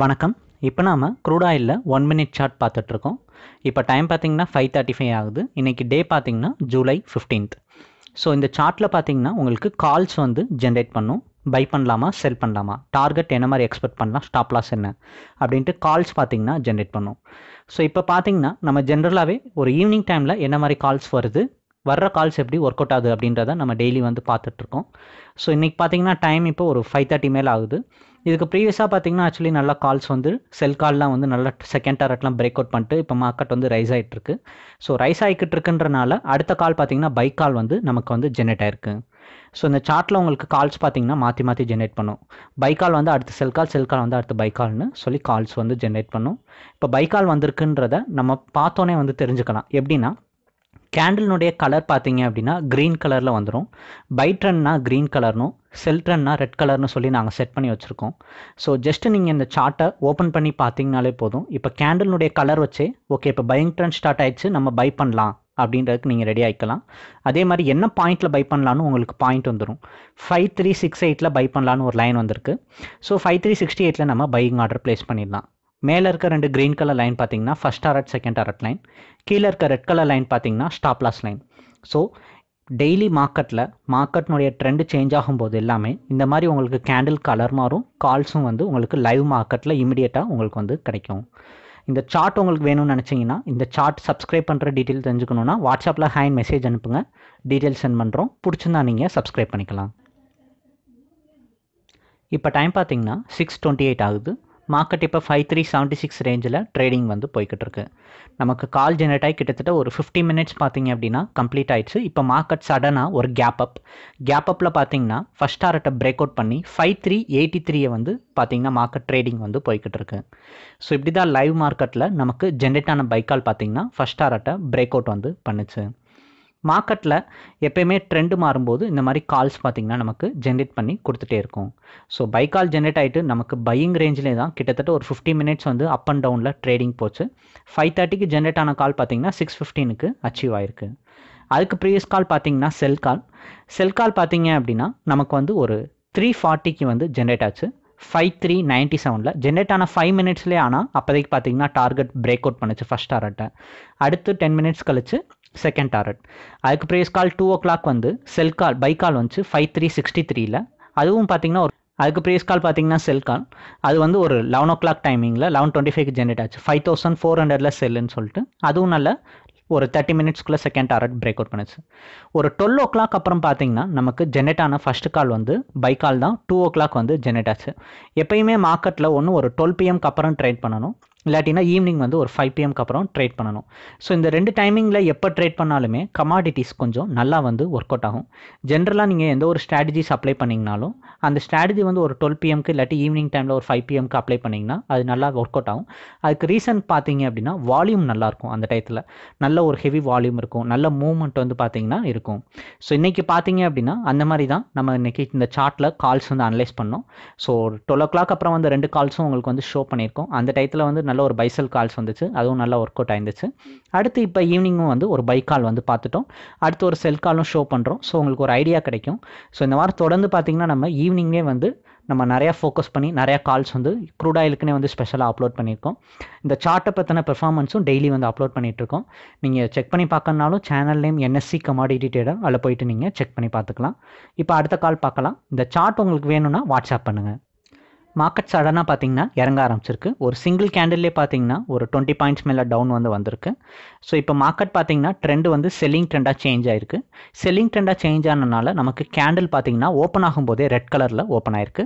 வணக்கம் இப்போ நாம் க்ரூட் ஒன் மினிட் சார்ட் பார்த்துட்ருக்கோம் இப்போ டைம் பார்த்திங்கன்னா ஃபைவ் தேர்ட்டி ஃபைவ் ஆகுது இன்றைக்கி டே பார்த்திங்கன்னா ஜூலை ஃபிஃப்டீன்த் ஸோ இந்த சார்ட்டில் பார்த்திங்கன்னா உங்களுக்கு கால்ஸ் வந்து ஜென்ரேட் பண்ணும் பை பண்ணலாமா செல் பண்ணலாமா டார்கெட் என்ன மாதிரி எக்ஸ்பெக்ட் பண்ணலாம் ஸ்டாப் லாஸ் என்ன அப்படின்ட்டு கால்ஸ் பார்த்திங்கன்னா ஜென்ரேட் பண்ணும் ஸோ இப்போ பார்த்திங்கன்னா நம்ம ஜென்ரலாகவே ஒரு ஈவினிங் டைமில் என்ன மாதிரி கால்ஸ் வருது வர்ற கால்ஸ் எப்படி ஒர்க் அவுட் ஆகுது அப்படின்றத நம்ம டெய்லி வந்து பார்த்துட்ருக்கோம் ஸோ இன்றைக்கி பார்த்திங்கன்னா டைம் இப்போ ஒரு ஃபைவ் தேர்ட்டி மேலே ஆகுது இதுக்கு ப்ரீவியஸாக பார்த்தீங்கன்னா ஆக்சுவலி நல்லா கால்ஸ் வந்து செல் கால்லாம் வந்து நல்லா செகண்ட் டாரட்லாம் பிரேக் அவுட் பண்ணிட்டு இப்போ மார்க்கெட் வந்து ரைஸ் ஆகிட்டு இருக்கு ஸோ ரைஸ் ஆகிக்கிட்டு இருக்குன்றனால அடுத்த கால் பார்த்தீங்கன்னா பைக் கால் வந்து நமக்கு வந்து ஜென்ரேட் ஆயிருக்கு ஸோ இந்த சார்ட்டில் உங்களுக்கு கால்ஸ் பார்த்தீங்கன்னா மாற்றி மாற்றி ஜென்ரேட் பண்ணும் பைக்கால் வந்து அடுத்து செல் கால் செல் கால் வந்து அடுத்து பைக்கால்னு சொல்லி கால்ஸ் வந்து ஜென்ரேட் பண்ணும் இப்போ பைக்கால் வந்திருக்குன்றத நம்ம பார்த்தோன்னே வந்து தெரிஞ்சுக்கலாம் எப்படின்னா கேண்டில்னுடைய கலர் பார்த்தீங்க அப்படின்னா க்ரீன் கலரில் வந்துடும் பைட் ரன்னா க்ரீன் கலர்னும் செல்ட் ரன்னா ரெட் கலர்னு சொல்லி நாங்கள் செட் பண்ணி வச்சுருக்கோம் ஸோ ஜஸ்ட்டு நீங்கள் இந்த சார்ட்டை ஓப்பன் பண்ணி பார்த்தீங்கனாலே போதும் இப்போ கேண்டில்னுடைய கலர் வச்சு ஓகே இப்போ பையிங் ட்ரெண்ட் ஸ்டார்ட் ஆயிடுச்சு நம்ம பை பண்ணலாம் அப்படின்றதுக்கு நீங்கள் ரெடி ஆகிக்கலாம் அதே மாதிரி என்ன பாயிண்ட்டில் பை பண்ணலான்னு உங்களுக்கு பாயிண்ட் வந்துடும் ஃபைவ் த்ரீ சிக்ஸ் எயிட்டில் பை பண்ணலான்னு ஒரு லைன் வந்திருக்கு ஸோ ஃபைவ் த்ரீ சிக்ஸ்டி எயிட்டில் நம்ம பையிங் ஆர்டர் ப்ளேஸ் பண்ணிடலாம் மேலே இருக்க ரெண்டு க்ரீன் கலர் லைன் பார்த்தீங்கன்னா first target second target line கீழே இருக்க ரெட் கலர் லைன் பார்த்தீங்கன்னா ஸ்டாப்லாஸ் லைன் ஸோ டெய்லி மார்க்கெட்டில் மார்க்கெட்னுடைய ட்ரெண்டு சேஞ்ச் ஆகும்போது எல்லாமே இந்த மாதிரி உங்களுக்கு கேண்டில் கலர் மாறும் கால்ஸும் வந்து உங்களுக்கு லைவ் மார்க்கெட்டில் இமிடியேட்டாக உங்களுக்கு வந்து கிடைக்கும் இந்த சார்ட் உங்களுக்கு வேணும்னு நினச்சிங்கன்னா இந்த சார்ட் சப்ஸ்கிரைப் பண்ணுற டீட்டெயில் தெரிஞ்சுக்கணுன்னா வாட்ஸ்அப்பில் ஹேண்ட் மெசேஜ் அனுப்புங்க டீட்டெயில் சென்ட் பண்ணுறோம் பிடிச்சிருந்தா நீங்கள் சப்ஸ்கிரைப் பண்ணிக்கலாம் இப்போ டைம் பார்த்தீங்கன்னா சிக்ஸ் டுவெண்ட்டி எயிட் ஆகுது மார்க்கெட் இப்போ ஃபைவ் த்ரீ செவன்ட்டி சிக்ஸ் ரேஞ்சில் ட்ரேடிங் வந்து போய்கிட்டு இருக்கு நமக்கு கால் ஜென்ரேட் ஆகி கிட்டத்தட்ட ஒரு ஃபிஃப்டி மினிட்ஸ் பார்த்தீங்க அப்படின்னா கம்ப்ளீட் ஆயிடுச்சு இப்போ மார்க்கெட் சடனாக ஒரு கேப் அப் கேப் அப்பில் பார்த்தீங்கன்னா ஃபஸ்ட் ஆர்ட்டை பிரேக் அவுட் பண்ணி ஃபைவ் த்ரீ எயிட்டி த்ரீயை வந்து பார்த்தீங்கன்னா மார்க்கெட் ட்ரேடிங் வந்து போய்கிட்டு இருக்கு ஸோ இப்படி தான் லைவ் மார்க்கெட்டில் நமக்கு ஜென்ரேட் ஆன பைக்கால் பார்த்தீங்கன்னா ஃபஸ்ட் ஆர்ட்டை பிரேக் அவுட் வந்து பண்ணுச்சு மார்க்கெட்டில் எப்போயுமே ட்ரெண்டு மாறும்போது இந்த மாதிரி கால்ஸ் பார்த்திங்கன்னா நமக்கு ஜென்ரேட் பண்ணி கொடுத்துட்டே இருக்கும் ஸோ பை கால் ஜென்ரேட் ஆகிட்டு நமக்கு பையிங் ரேஞ்சிலே தான் கிட்டத்தட்ட ஒரு ஃபிஃப்டி மினிட்ஸ் வந்து அப் அண்ட் டவுனில் ட்ரேடிங் போச்சு ஃபைவ் தேர்ட்டிக்கு ஜென்ரேட் ஆன கால் பார்த்திங்கன்னா சிக்ஸ் ஃபிஃப்டீனுக்கு அச்சீவ் ஆயிருக்கு அதுக்கு ப்ரீவியஸ் கால் பார்த்தீங்கன்னா செல் கால் செல் கால் பார்த்தீங்க அப்படின்னா நமக்கு வந்து ஒரு த்ரீ ஃபார்ட்டிக்கு வந்து ஜென்ரேட் ஆச்சு ஃபைவ் த்ரீ நைன்ட்டி செவனில் ஜென்ரேட் ஆன ஃபைவ் மினிட்ஸ்லேயே ஆனால் அப்போதைக்கு பார்த்தீங்கன்னா டார்கெட் பிரேக் அவுட் பண்ணுச்சு ஃபஸ்ட் டார்கெட்டை அடுத்து டென் மினிட்ஸ் கழிச்சு செகண்ட் டாரட் அதுக்கு price call two o'clock வந்து செல் கால் பை கால் வந்துச்சு ஃபைவ் த்ரீ சிக்ஸ்டி த்ரீல அதுவும் பார்த்தீங்கன்னா ஒரு அதுக்கு ப்ரைஸ் கால் பார்த்தீங்கன்னா செல் கால் அது வந்து ஒரு லெவன் ஓ கிளாக் டைமிங்கில் லெவன் டுவெண்ட்டி ஃபைவ் ஜென்ரேட் ஆச்சு ஃபைவ் தௌசண்ட் ஃபோர் ஹண்ட்ரடில் செல்லுன்னு சொல்லிட்டு அதுவும் நல்ல ஒரு தேர்ட்டி மினிட்ஸ்க்குள்ளே செகண்ட் டாரட் பிரேக் அவுட் பண்ணுச்சு ஒரு டுவெல் ஓ கிளாக் அப்புறம் பார்த்தீங்கன்னா நமக்கு ஜென்ரேட் ஆன ஃபஸ்ட்டு கால் வந்து பை கால் தான் டூ ஓ கிளாக் வந்து ஜென்ரேட் ஆச்சு எப்பயுமே மார்க்கெட்டில் ஒன்று ஒரு டுவெல் பிஎம்க்கு அப்புறம் ட்ரேட் பண்ணணும் இல்லாட்டினா ஈவினிங் வந்து ஒரு ஃபைவ் பிஎம்க்கு அப்புறம் ட்ரேட் பண்ணணும் ஸோ இந்த ரெண்டு டைமிங்கில் எப்போ ட்ரேட் பண்ணாலுமே கமாடிட்டிஸ் கொஞ்சம் நல்லா வந்து ஒர்க் அவுட் ஆகும் ஜென்ரலாக நீங்கள் எந்த ஒரு ஸ்ட்ராட்டஜிஸ் அப்ளை பண்ணிங்கனாலும் அந்த ஸ்ட்ராட்டஜி வந்து ஒரு டுவெல் பிஎம்க்கு இல்லாட்டி ஈவினிங் டைமில் ஒரு ஃபைவ் பிஎம்க்கு அப்ளை பண்ணிங்கன்னா அது நல்லா ஒர்க் அவுட் ஆகும் அதுக்கு ரீசன் பார்த்தீங்க அப்படின்னா வால்யூம் நல்லாயிருக்கும் அந்த டயத்தில் நல்ல ஒரு ஹெவி வால்யூம் இருக்கும் நல்ல மூவ்மெண்ட் வந்து பார்த்திங்கன்னா இருக்கும் ஸோ இன்றைக்கி பார்த்தீங்க அப்படின்னா அந்த மாதிரி தான் நம்ம இன்றைக்கி இந்த சார்ட்டில் கால்ஸ் வந்து அனலைஸ் பண்ணோம் ஸோ டுவெல் ஓ கிளாக் அப்புறம் வந்து ரெண்டு கால்ஸும் உங்களுக்கு வந்து ஷோ பண்ணியிருக்கோம் அந்த டயத்தில் வந்து நல்ல ஒரு பைசல் கால்ஸ் வந்துச்சு அதுவும் நல்லா ஒர்க் அவுட் ஆயிருந்துச்சு அடுத்து இப்போ ஈவினிங்கும் வந்து ஒரு பை கால் வந்து பார்த்துட்டோம் அடுத்து ஒரு செல் காலும் ஷோ பண்ணுறோம் ஸோ உங்களுக்கு ஒரு ஐடியா கிடைக்கும் ஸோ இந்த வாரம் தொடர்ந்து பார்த்திங்கன்னா நம்ம ஈவினிங்கே வந்து நம்ம நிறையா ஃபோக்கஸ் பண்ணி நிறையா கால்ஸ் வந்து குரூடாயிலுக்குனே வந்து ஸ்பெஷலாக அப்லோட் பண்ணியிருக்கோம் இந்த சார்ட்டை பற்றின பெர்ஃபார்மன்ஸும் டெய்லி வந்து அப்லோட் பண்ணிகிட்ருக்கோம் நீங்கள் செக் பண்ணி பார்க்கணுனாலும் channel name NSC commodity trader அதில் போயிட்டு நீங்கள் செக் பண்ணி பார்த்துக்கலாம் இப்போ அடுத்த கால் பார்க்கலாம் இந்த சார்ட் உங்களுக்கு வேணும்னா வாட்ஸ்அப் பண்ணுங்கள் மார்க்கெட் சடனாக பார்த்தீங்கன்னா இறங்க ஆரம்பிச்சிருக்கு ஒரு சிங்கிள் கேண்டில்லே பார்த்தீங்கன்னா ஒரு டுவெண்ட்டி பாயிண்ட்ஸ் மேலே டவுன் வந்து வந்திருக்கு ஸோ இப்போ மார்க்கெட் பார்த்தீங்கன்னா ட்ரெண்டு வந்து செல்லிங் ட்ரெண்டாக சேஞ்ச் ஆயிருக்கு செல்லிங் ட்ரெண்டாக சேஞ்ச் ஆனனால நமக்கு கேண்டில் பார்த்தீங்கன்னா ஓப்பன் ஆகும்போதே ரெட் கலரில் ஓப்பன் ஆயிருக்கு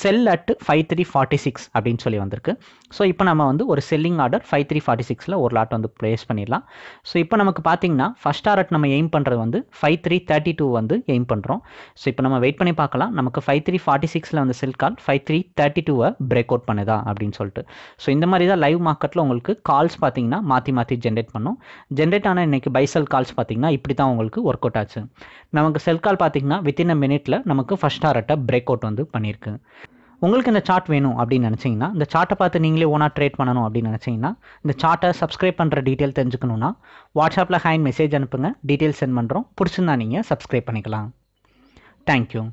sell at five three forty six அப்படின்னு சொல்லி வந்திருக்கு ஸோ இப்போ நம்ம வந்து ஒரு selling order five three forty சிக்ஸில் ஒரு லாட் வந்து ப்ளேஸ் பண்ணிடலாம் ஸோ இப்போ நமக்கு பார்த்தீங்கன்னா ஃபஸ்ட் டாரட் நம்ம எய்ம் பண்ணுறது வந்து ஃபைவ் த்ரீ தேர்ட்டி டூ வந்து எய்ம் பண்ணுறோம் ஸோ இப்போ நம்ம வெயிட் பண்ணி பார்க்கலாம் நமக்கு ஃபைவ் த்ரீ ஃபார்ட்டி சிக்ஸில் வந்து sell call five three thirty டூவை பிரேக் அவுட் பண்ணுதா அப்படின்னு சொல்லிட்டு ஸோ இந்த மாதிரி தான் லைவ் மார்க்கெட்டில் உங்களுக்கு கால்ஸ் பார்த்தீங்கன்னா மாற்றி மாற்றி ஜென்ரேட் பண்ணும் ஜென்ரேட் ஆன இன்றைக்கி பைசல் கால்ஸ் பார்த்தீங்கன்னா இப்படி தான் உங்களுக்கு ஒர்க் அவுட் ஆச்சு நமக்கு செல் கால் பார்த்தீங்கன்னா வித்தின் அ மினிட்டில் நமக்கு ஃபஸ்ட் டாரட்டை பிரேக் அவுட் வந்து பண்ணியிருக்கு உங்களுக்கு இந்த சார்ட் வேணும் அப்படின்னு நினச்சிங்கன்னா இந்த சார்ட்டை பார்த்து நீங்களே ஓனாக ட்ரேட் பண்ணணும் அப்படின்னு நினச்சிங்கன்னா இந்த சார்ட்டை சப்ஸ்கிரைப் பண்ணுற டீட்டெயில் தெரிஞ்சுக்கணும்னா வாட்ஸ்அப்பில் ஹேண்ட் மெசேஜ் அனுப்புங்க டீட்டெயில் சென்ட் பண்ணுறோம் பிடிச்சிருந்தா நீங்கள் சப்ஸ்கிரைப் பண்ணிக்கலாம் தேங்க்யூ